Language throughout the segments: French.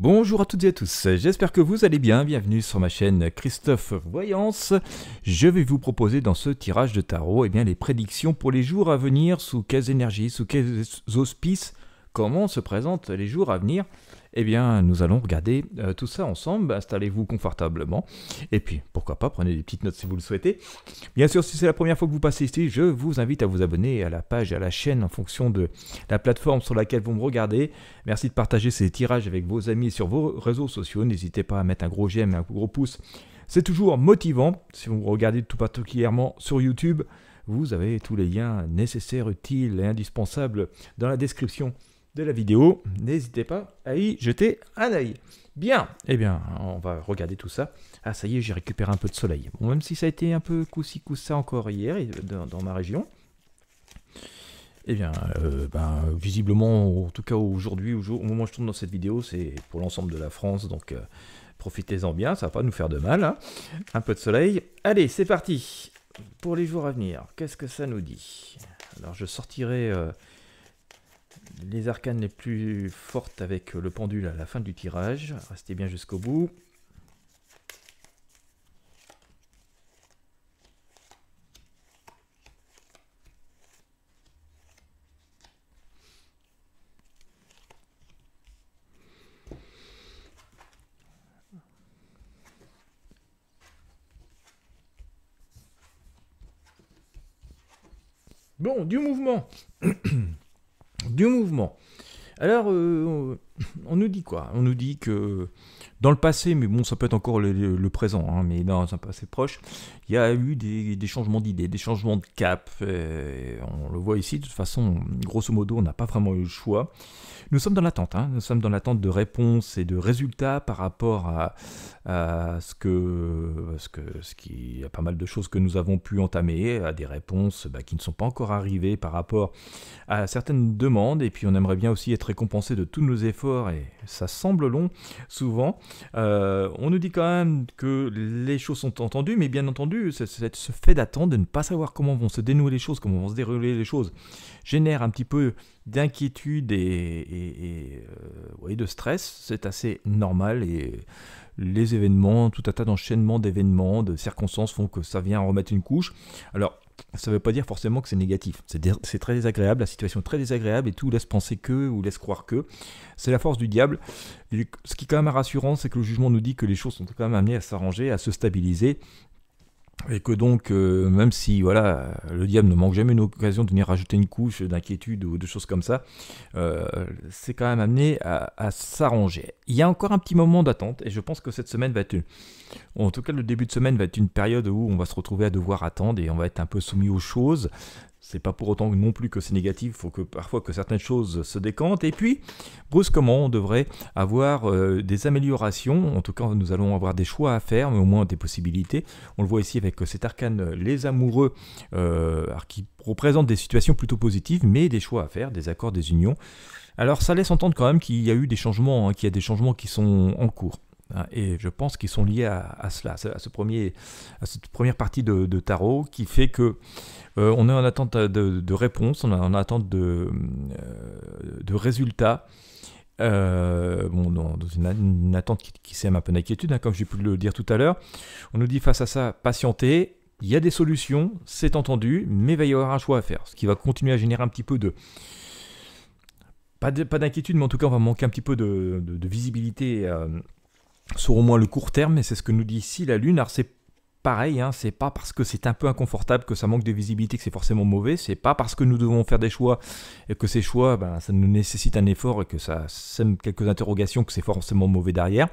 Bonjour à toutes et à tous, j'espère que vous allez bien, bienvenue sur ma chaîne Christophe Voyance. Je vais vous proposer dans ce tirage de tarot et eh bien, les prédictions pour les jours à venir, sous quelles énergies, sous quels auspices, comment se présentent les jours à venir eh bien, nous allons regarder euh, tout ça ensemble. Installez-vous confortablement. Et puis, pourquoi pas, prenez des petites notes si vous le souhaitez. Bien sûr, si c'est la première fois que vous passez ici, je vous invite à vous abonner à la page et à la chaîne en fonction de la plateforme sur laquelle vous me regardez. Merci de partager ces tirages avec vos amis sur vos réseaux sociaux. N'hésitez pas à mettre un gros j'aime et un gros pouce. C'est toujours motivant. Si vous me regardez tout particulièrement sur YouTube, vous avez tous les liens nécessaires, utiles et indispensables dans la description de la vidéo. N'hésitez pas à y jeter un œil. Bien, eh bien, on va regarder tout ça. Ah, ça y est, j'ai récupéré un peu de soleil. même si ça a été un peu coussi coussa encore hier dans, ma région. Eh bien, euh, ben, visiblement, en tout cas aujourd'hui, au, moment où je tourne dans cette vidéo, c'est pour l'ensemble de la France, donc euh, profitez-en bien, ça va pas nous faire de mal. Hein. Un peu de soleil. Allez, c'est parti pour les jours à venir. Qu'est-ce que ça nous dit Alors, je sortirai euh, les arcanes les plus fortes avec le pendule à la fin du tirage. Restez bien jusqu'au bout. Bon, du mouvement du mouvement. Alors, euh, on nous dit quoi On nous dit que dans le passé, mais bon, ça peut être encore le, présent, hein, mais dans un passé proche, il y a eu des, changements d'idées, des changements de cap. Euh, on le voit ici, de toute façon, grosso modo, on n'a pas vraiment eu le choix. Nous sommes dans l'attente, hein, nous sommes dans l'attente de réponses et de résultats par rapport à, ce que, ce que, ce qui, y a pas mal de choses que nous avons pu entamer, à des réponses bah, qui ne sont pas encore arrivées par rapport à certaines demandes, et puis on aimerait bien aussi être récompensé de tous nos efforts, et ça semble long souvent. Euh, on nous dit quand même que les choses sont entendues, mais bien entendu, ce, fait d'attendre, de ne pas savoir comment vont se dénouer les choses, comment vont se dérouler les choses, génère un petit peu d'inquiétude et, euh, de stress. C'est assez normal et les événements, tout un tas d'enchaînements d'événements, de circonstances font que ça vient remettre une couche. Alors, ça ne veut pas dire forcément que c'est négatif. C'est, très désagréable, la situation est très désagréable et tout laisse penser que ou laisse croire que. C'est la force du diable. ce qui est quand même rassurant, c'est que le jugement nous dit que les choses sont quand même amenées à s'arranger, à se stabiliser et que donc, euh, même si voilà, le diable ne manque jamais une occasion de venir rajouter une couche d'inquiétude ou de choses comme ça, euh, c'est quand même amené à, à s'arranger. Il y a encore un petit moment d'attente, et je pense que cette semaine va être, une... en tout cas le début de semaine va être une période où on va se retrouver à devoir attendre et on va être un peu soumis aux choses. C'est pas pour autant non plus que c'est négatif, il faut que parfois que certaines choses se décantent. Et puis, brusquement, on devrait avoir euh, des améliorations. En tout cas, nous allons avoir des choix à faire, mais au moins des possibilités. On le voit ici avec euh, cet arcane euh, Les Amoureux, qui représente des situations plutôt positives, mais des choix à faire, des accords, des unions. Alors ça laisse entendre quand même qu'il y a eu des changements, hein, qu'il y a des changements qui sont en cours. Hein, et je pense qu'ils sont liés à, cela, à, ce premier, à cette première partie de, tarot qui fait que euh, on est en attente de, de réponses, on est en attente de, euh, de résultats. Euh, bon, dans, une, attente qui, sème un peu d'inquiétude, hein, comme j'ai pu le dire tout à l'heure. On nous dit face à ça, patienter. Il y a des solutions, c'est entendu, mais il va y avoir un choix à faire, ce qui va continuer à générer un petit peu de, pas d'inquiétude, mais en tout cas, on va manquer un petit peu de, visibilité sur au moins le court terme, et c'est ce que nous dit ici la Lune. Alors c'est pareil, hein, c'est pas parce que c'est un peu inconfortable que ça manque de visibilité que c'est forcément mauvais, c'est pas parce que nous devons faire des choix et que ces choix, ben, ça nous nécessite un effort et que ça sème quelques interrogations que c'est forcément mauvais derrière.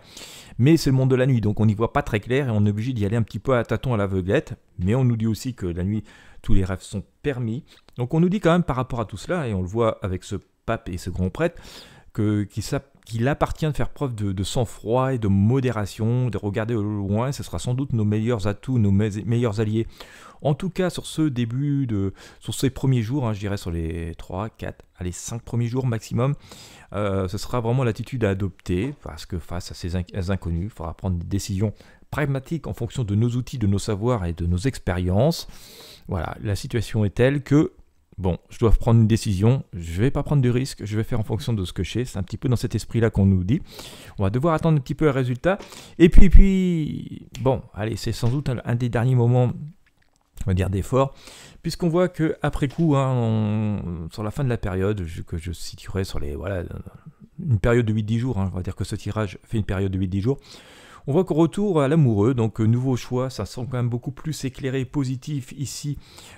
Mais c'est le monde de la nuit, donc on n'y voit pas très clair et on est obligé d'y aller un petit peu à tâtons à l'aveuglette. Mais on nous dit aussi que la nuit, tous les rêves sont permis. Donc on nous dit quand même par rapport à tout cela, et on le voit avec ce pape et ce grand prêtre, que, qui, qu'il appartient de faire preuve de, sang-froid et de modération, de regarder au loin, ce sera sans doute nos meilleurs atouts, nos meilleurs alliés. En tout cas, sur ce début, de, sur ces premiers jours, hein, je dirais sur les 3, 4, allez, 5 premiers jours maximum, euh, ce sera vraiment l'attitude à adopter, parce que face à ces inconnus, il faudra prendre des décisions pragmatiques en fonction de nos outils, de nos savoirs et de nos expériences. Voilà, la situation est telle que bon, je dois prendre une décision, je ne vais pas prendre de risque, je vais faire en fonction de ce que je sais. C'est un petit peu dans cet esprit-là qu'on nous dit. On va devoir attendre un petit peu le résultat. Et puis, puis, bon, allez, c'est sans doute un, des derniers moments, on va dire, d'effort, puisqu'on voit que après coup, hein, sur la fin de la période, que je situerai sur les, voilà, une période de 8-10 jours, hein, on va dire que ce tirage fait une période de 8-10 jours, on voit qu'au retour à l'amoureux, donc euh, nouveau choix, ça sent quand même beaucoup plus éclairé, positif ici,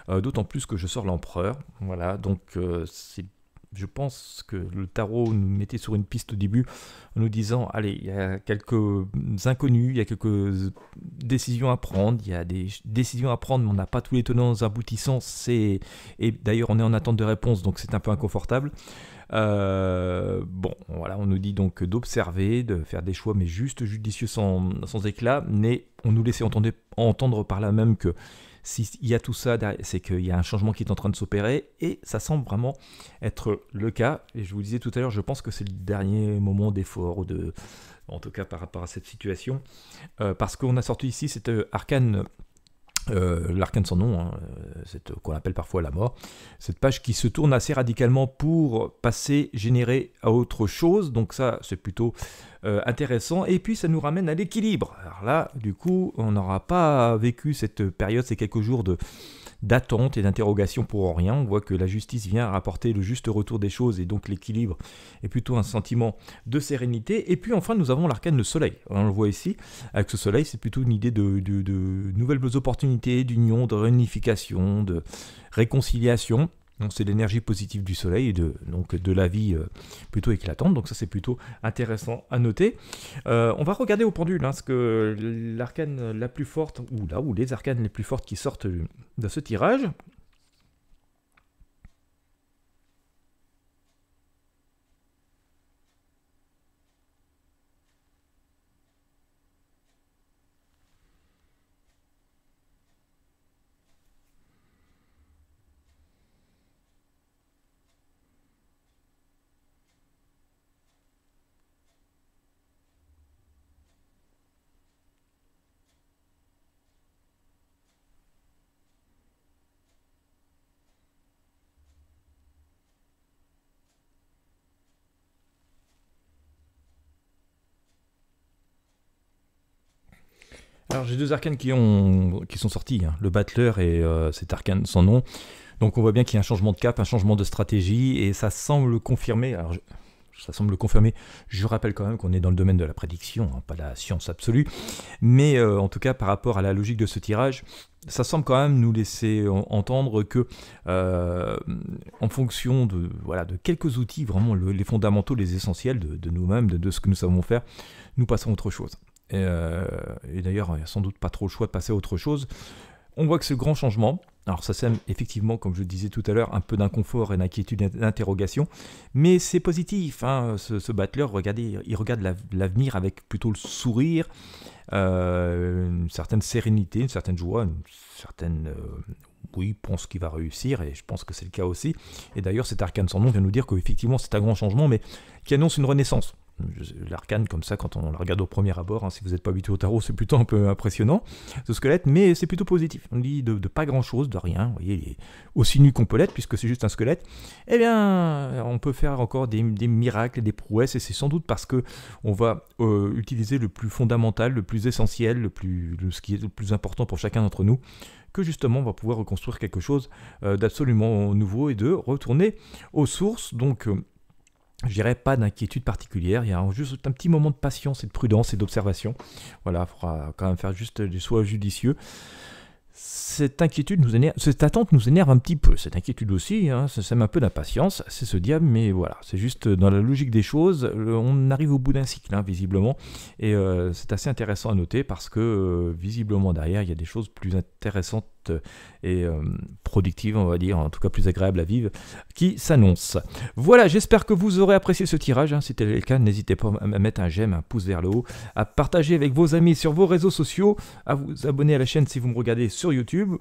euh, d'autant plus que je sors l'empereur. Voilà, donc euh, je pense que le tarot nous mettait sur une piste au début en nous disant allez, il y a quelques inconnus, il y a quelques décisions à prendre, il y a des décisions à prendre, mais on n'a pas tous les tenants aboutissants. Et d'ailleurs, on est en attente de réponse, donc c'est un peu inconfortable. Euh, bon, voilà, on nous dit donc d'observer, de faire des choix, mais juste, judicieux, sans, éclat, mais on nous laissait entendre, entendre par là même que s'il y a tout ça, c'est qu'il y a un changement qui est en train de s'opérer et ça semble vraiment être le cas. Et je vous disais tout à l'heure, je pense que c'est le dernier moment d'effort, de, en tout cas par rapport à cette situation, euh, parce qu'on a sorti ici cette euh, arcane euh, l'arcane sans nom, hein, euh, euh, qu'on appelle parfois la mort, cette page qui se tourne assez radicalement pour passer générer à autre chose, donc ça c'est plutôt intéressant, et puis ça nous ramène à l'équilibre. Alors là, du coup, on n'aura pas vécu cette période, ces quelques jours de, d'attente et d'interrogation pour rien. On voit que la justice vient rapporter le juste retour des choses et donc l'équilibre est plutôt un sentiment de sérénité. Et puis enfin, nous avons l'arcane le soleil. On le voit ici, avec ce soleil, c'est plutôt une idée de, de nouvelles opportunités, d'union, de réunification, de réconciliation. Donc c'est l'énergie positive du soleil et de, donc de la vie euh, plutôt éclatante. Donc ça c'est plutôt intéressant à noter. Euh, on va regarder au pendule hein, ce que l'arcane la plus forte, ou là où les arcanes les plus fortes qui sortent de ce tirage. Alors j'ai deux arcanes qui, ont, qui sont sortis, hein. le battler et euh, cet arcane sans nom. Donc on voit bien qu'il y a un changement de cap, un changement de stratégie, et ça semble confirmer. Alors ça semble confirmer. Je rappelle quand même qu'on est dans le domaine de la prédiction, hein, pas la science absolue. Mais euh, en tout cas, par rapport à la logique de ce tirage, ça semble quand même nous laisser entendre que, euh, en fonction de, voilà, de quelques outils, vraiment les fondamentaux, les essentiels de, nous-mêmes, de, de, ce que nous savons faire, nous passons à autre chose. Euh, et, d'ailleurs, il n'y a sans doute pas trop le choix de passer à autre chose. On voit que ce grand changement, alors ça sème effectivement, comme je le disais tout à l'heure, un peu d'inconfort et d'inquiétude et d'interrogation, mais c'est positif. Hein, ce, ce regardez, il regarde l'avenir avec plutôt le sourire, euh, une certaine sérénité, une certaine joie, une certaine euh, oui, pense qu'il va réussir, et je pense que c'est le cas aussi. Et d'ailleurs, cet arcane sans nom vient nous dire qu'effectivement, c'est un grand changement, mais qui annonce une renaissance l'arcane comme ça quand on le regarde au premier abord. Hein, si vous n'êtes pas habitué au tarot, c'est plutôt un peu impressionnant ce squelette, mais c'est plutôt positif. On dit de, pas grand chose, de rien. Vous voyez, il est aussi nu qu'on peut l'être puisque c'est juste un squelette. Eh bien, on peut faire encore des, miracles, des prouesses, et c'est sans doute parce que on va euh, utiliser le plus fondamental, le plus essentiel, le plus ce qui est le plus important pour chacun d'entre nous que justement on va pouvoir reconstruire quelque chose euh, d'absolument nouveau et de retourner aux sources. Donc euh, je dirais pas d'inquiétude particulière, il y a juste un petit moment de patience et de prudence et d'observation. Voilà, il faudra quand même faire juste du soin judicieux. Cette inquiétude nous énerve, cette attente nous énerve un petit peu, cette inquiétude aussi, hein, ça sème un peu d'impatience, c'est ce diable, mais voilà, c'est juste dans la logique des choses, on arrive au bout d'un cycle, hein, visiblement, et euh, c'est assez intéressant à noter parce que euh, visiblement derrière, il y a des choses plus intéressantes et euh, productive, on va dire, en tout cas plus agréable à vivre, qui s'annonce. Voilà, j'espère que vous aurez apprécié ce tirage. Hein. Si tel le cas, n'hésitez pas à mettre un j'aime, un pouce vers le haut, à partager avec vos amis sur vos réseaux sociaux, à vous abonner à la chaîne si vous me regardez sur YouTube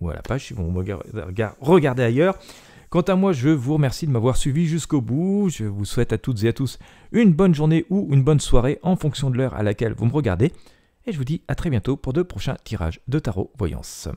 ou à la page si vous me regardez ailleurs. Quant à moi, je vous remercie de m'avoir suivi jusqu'au bout. Je vous souhaite à toutes et à tous une bonne journée ou une bonne soirée en fonction de l'heure à laquelle vous me regardez. Et je vous dis à très bientôt pour de prochains tirages de tarot voyance.